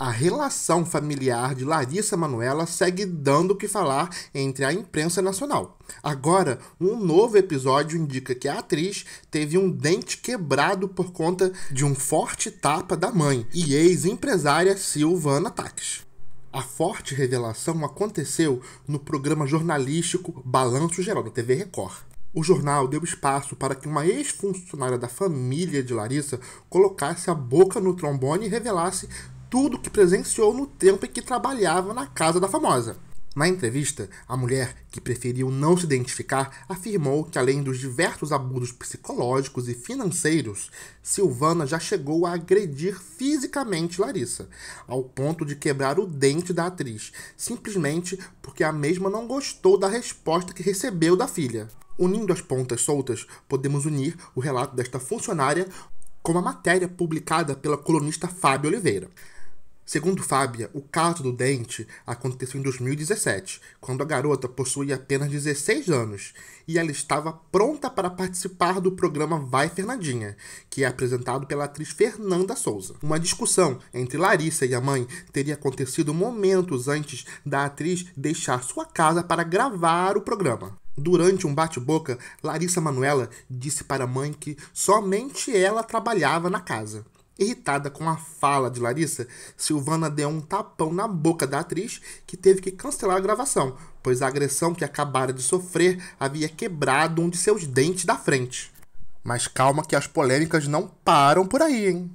a relação familiar de Larissa Manuela segue dando o que falar entre a imprensa nacional. Agora, um novo episódio indica que a atriz teve um dente quebrado por conta de um forte tapa da mãe e ex-empresária Silvana Taques. A forte revelação aconteceu no programa jornalístico Balanço Geral da TV Record. O jornal deu espaço para que uma ex-funcionária da família de Larissa colocasse a boca no trombone e revelasse tudo que presenciou no tempo em que trabalhava na casa da famosa. Na entrevista, a mulher, que preferiu não se identificar, afirmou que além dos diversos abusos psicológicos e financeiros, Silvana já chegou a agredir fisicamente Larissa, ao ponto de quebrar o dente da atriz, simplesmente porque a mesma não gostou da resposta que recebeu da filha. Unindo as pontas soltas, podemos unir o relato desta funcionária com a matéria publicada pela colunista Fábio Oliveira. Segundo Fábia, o caso do dente aconteceu em 2017, quando a garota possuía apenas 16 anos e ela estava pronta para participar do programa Vai Fernandinha, que é apresentado pela atriz Fernanda Souza. Uma discussão entre Larissa e a mãe teria acontecido momentos antes da atriz deixar sua casa para gravar o programa. Durante um bate-boca, Larissa Manuela disse para a mãe que somente ela trabalhava na casa. Irritada com a fala de Larissa, Silvana deu um tapão na boca da atriz que teve que cancelar a gravação, pois a agressão que acabara de sofrer havia quebrado um de seus dentes da frente. Mas calma que as polêmicas não param por aí, hein?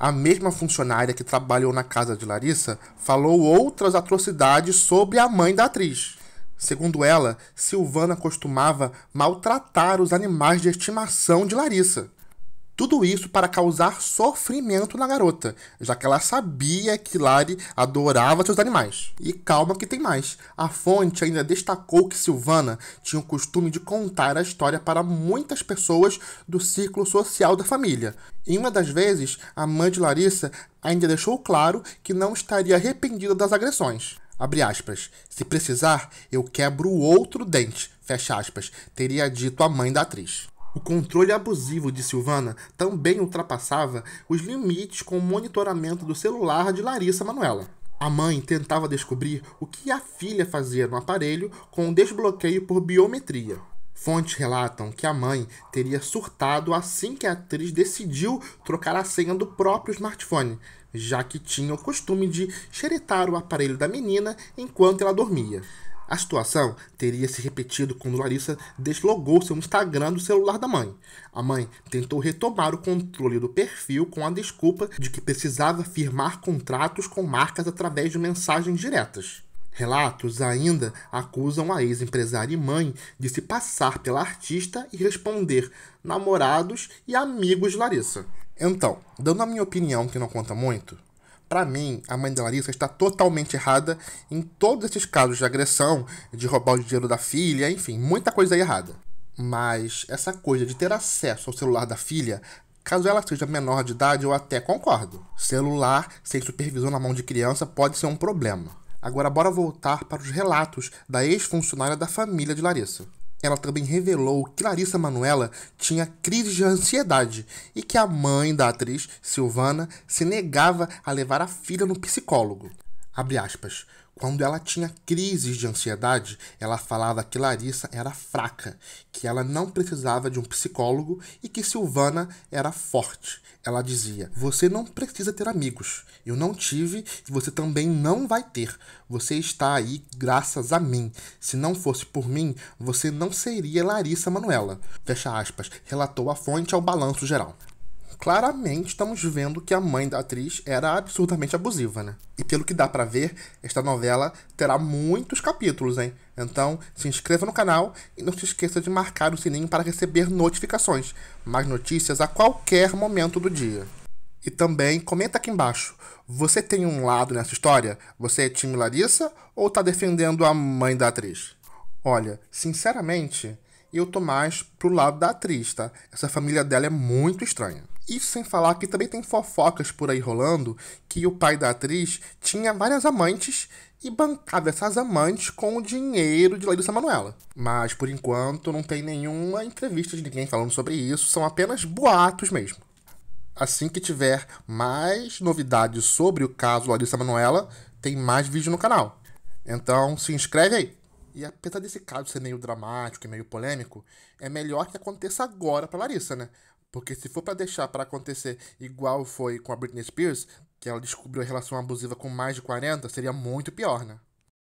A mesma funcionária que trabalhou na casa de Larissa falou outras atrocidades sobre a mãe da atriz. Segundo ela, Silvana costumava maltratar os animais de estimação de Larissa. Tudo isso para causar sofrimento na garota, já que ela sabia que Lari adorava seus animais. E calma que tem mais. A fonte ainda destacou que Silvana tinha o costume de contar a história para muitas pessoas do círculo social da família. Em uma das vezes, a mãe de Larissa ainda deixou claro que não estaria arrependida das agressões. Abre aspas. Se precisar, eu quebro o outro dente. Fecha aspas. Teria dito a mãe da atriz. O controle abusivo de Silvana também ultrapassava os limites com o monitoramento do celular de Larissa Manuela. A mãe tentava descobrir o que a filha fazia no aparelho com o desbloqueio por biometria. Fontes relatam que a mãe teria surtado assim que a atriz decidiu trocar a senha do próprio smartphone, já que tinha o costume de xeretar o aparelho da menina enquanto ela dormia. A situação teria se repetido quando Larissa deslogou seu Instagram do celular da mãe. A mãe tentou retomar o controle do perfil com a desculpa de que precisava firmar contratos com marcas através de mensagens diretas. Relatos ainda acusam a ex-empresária e mãe de se passar pela artista e responder namorados e amigos de Larissa. Então, dando a minha opinião que não conta muito, para mim, a mãe da Larissa está totalmente errada em todos esses casos de agressão, de roubar o dinheiro da filha, enfim, muita coisa errada. Mas essa coisa de ter acesso ao celular da filha, caso ela seja menor de idade, eu até concordo. Celular sem supervisão na mão de criança pode ser um problema. Agora bora voltar para os relatos da ex-funcionária da família de Larissa ela também revelou que Larissa Manuela tinha crise de ansiedade e que a mãe da atriz, Silvana, se negava a levar a filha no psicólogo. Abre aspas. Quando ela tinha crises de ansiedade, ela falava que Larissa era fraca, que ela não precisava de um psicólogo e que Silvana era forte. Ela dizia: Você não precisa ter amigos. Eu não tive e você também não vai ter. Você está aí graças a mim. Se não fosse por mim, você não seria Larissa Manuela. Fecha aspas, relatou a fonte ao balanço geral. Claramente estamos vendo que a mãe da atriz era absurdamente abusiva, né? E pelo que dá para ver, esta novela terá muitos capítulos, hein? Então, se inscreva no canal e não se esqueça de marcar o sininho para receber notificações, mais notícias a qualquer momento do dia. E também comenta aqui embaixo, você tem um lado nessa história? Você é time Larissa ou tá defendendo a mãe da atriz? Olha, sinceramente, eu tô mais pro lado da atriz, tá? Essa família dela é muito estranha. Isso sem falar que também tem fofocas por aí rolando que o pai da atriz tinha várias amantes e bancava essas amantes com o dinheiro de Larissa Manoela Mas por enquanto não tem nenhuma entrevista de ninguém falando sobre isso, são apenas boatos mesmo. Assim que tiver mais novidades sobre o caso Larissa Manoela tem mais vídeo no canal. Então se inscreve aí. E apesar desse caso ser meio dramático e meio polêmico, é melhor que aconteça agora para Larissa, né? Porque se for para deixar para acontecer igual foi com a Britney Spears, que ela descobriu a relação abusiva com mais de 40, seria muito pior, né?